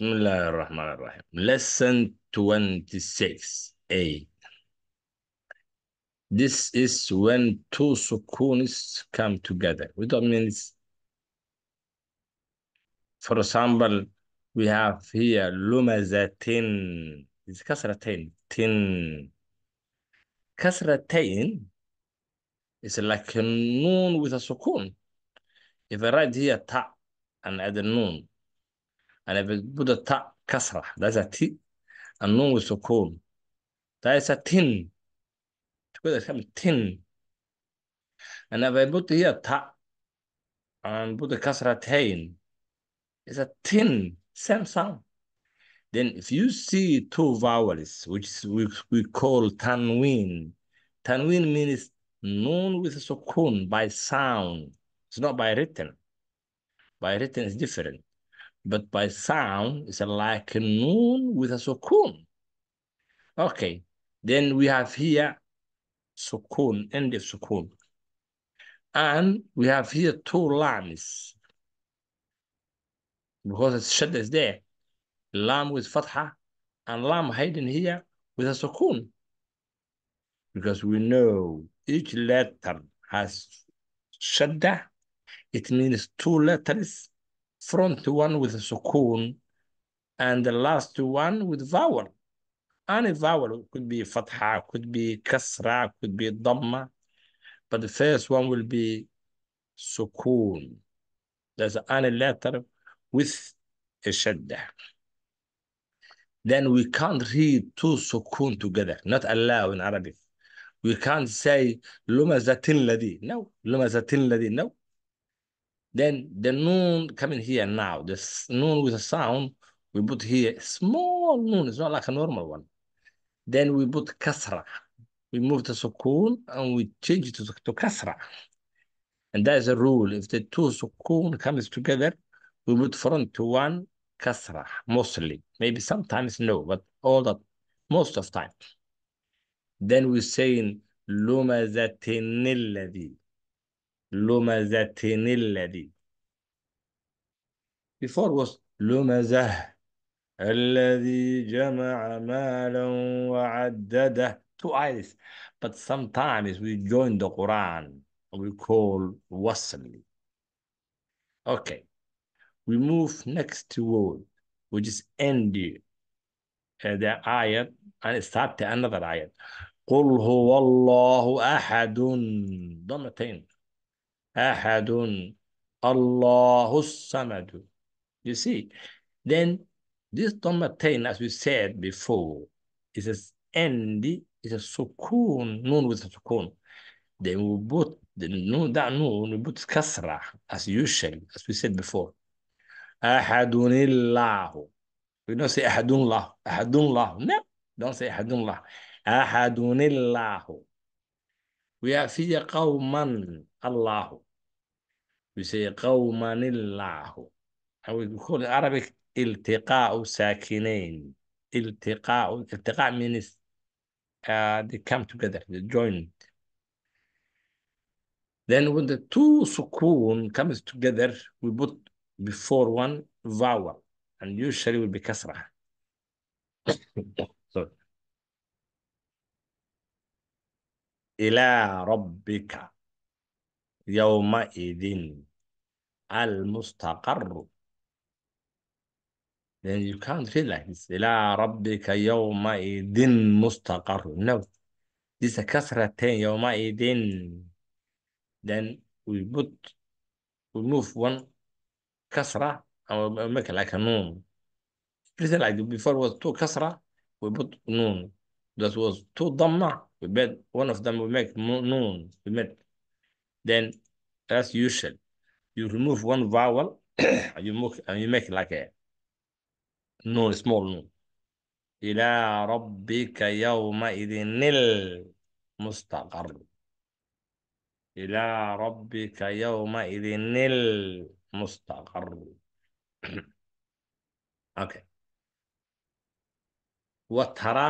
بسم الله الرحمن الرحيم lesson 26 A this is when two sukuns come together which means for example we have here lumazatin is kasratain tin kasratain is like a noon with a sukun if I write here ta and add a noon Eine Bude Ta Kasra. Da ist ein T. Und nun ist Sukun. Da ist ein Tin. Tukul ist ein Tin. Eine Bude hier Ta. Eine Bude Kasra Tain. It's a tin, same sound. Then if you see two vowels, which we, we call tanwin, tanwin means known with sukun by sound. It's not by written. By written is different. but by sound, it's like a noon with a sukun. Okay, then we have here sukun, end of sukun. And we have here two lamis Because it's shadda is there. Lam with fatha and lam hidden here with a sukun. Because we know each letter has shadda. It means two letters front one with sukoon, and the last one with vowel. Any vowel could be fatha, could be kasra, could be dhamma, but the first one will be sukoon. There's any letter with a shadda. Then we can't read two sukoon together, not allowed in Arabic. We can't say lumazatin ladi. No, lumazatin ladi. No, then the noon coming here now, the noon with a sound, we put here small noon, it's not like a normal one. Then we put kasra. We move the sukun and we change it to, to kasra. And that is a rule. If the two sukun comes together, we put front to one kasra, mostly. Maybe sometimes no, but all that, most of time. Then we say in lumazatin لمزتنلا دي before was لمزه الذي جمع مالا وعدده two eyes but sometimes we join the Quran we call wasl okay we move next to word which is end the ayat and start another ayat قل هو الله أحد ضمتين ahadun Allahu samadu. You see, then this Dhamma 10, as we said before, is a end, is a sukun, noon with a sukun. Then we put the noon, that noon, we put kasra, as usual, as we said before. Ahadunillahu. We don't say ahadun Ahadun lah. No, don't say ahadun Ahadun Ahadunillahu. ويعفي قوما الله يسي قوما الله أو يقول عربي التقاء ساكنين التقاء التقاء من uh, they come together they join then when the two سكون comes together we put before one vowel and usually will be kasra ilaa rabbika yawmaidin almustaqaru then you can't read like this ilaa rabbika yawmaidin mustaqaru no this a kasratain yawmaidin then we put we move one kasra make like a noon. like before was two kasra we put noon That was two Dhamma. We made one of them, we make Noon. We made. Then, as usual, you remove one vowel and you make, and you make like a Noon, small Noon. إلى ربك يومئذ المستقر إلى ربك يومئذ المستقر okay وترى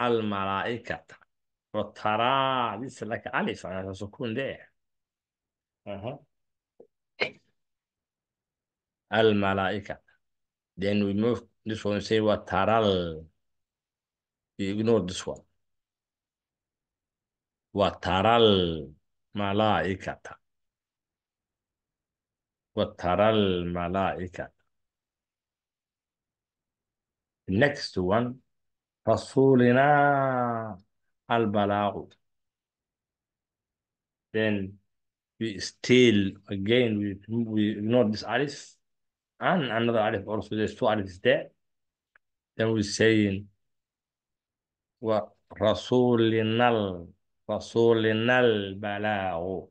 الملائكة وترى لسه لك ألف على سكون ده أه. الملائكة then we move this one say وترى you ignore this one وترى الملائكة وترى الملائكة Next one. Rasulina al-Balagh. Then we still, again, we, we ignore this alif and another alif also. There's two alifs there. Then we're saying what Rasulinal Rasulinal Balagh.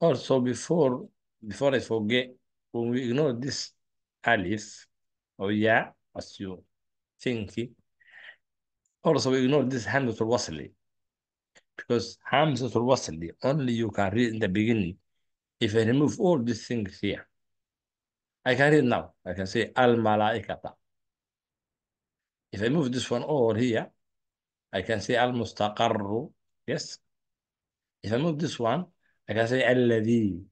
Also before before I forget, when we ignore this alif oh yeah, as you think. Also ignore this Hamzatul Wasli because Hamzatul Wasli only you can read in the beginning. If I remove all these things here, I can read now. I can say Al Malaikata. If I move this one over here, I can say Al Mustaqarru. Yes. If I move this one, I can say Alladhi.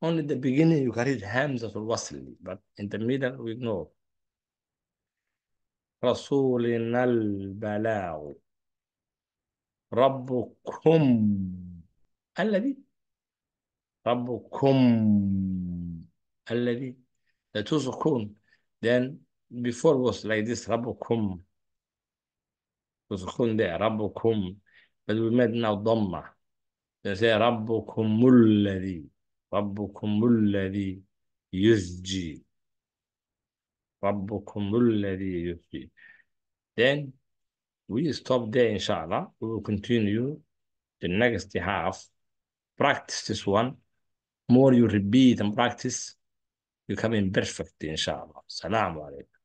Only the beginning you can read Hamzatul Wasli, but in the middle we ignore. رسولنا البلاغ ربكم الذي ربكم الذي لتسكن then before was like this ربكم تسكن there ربكم but we made now ضمة they say ربكم الذي ربكم الذي يزجي ربكم الذي ladhi Then we stop there, inshallah. We will continue the next half. Practice this one. More you repeat and practice, becoming perfect, إن شاء الله Salaam alaikum.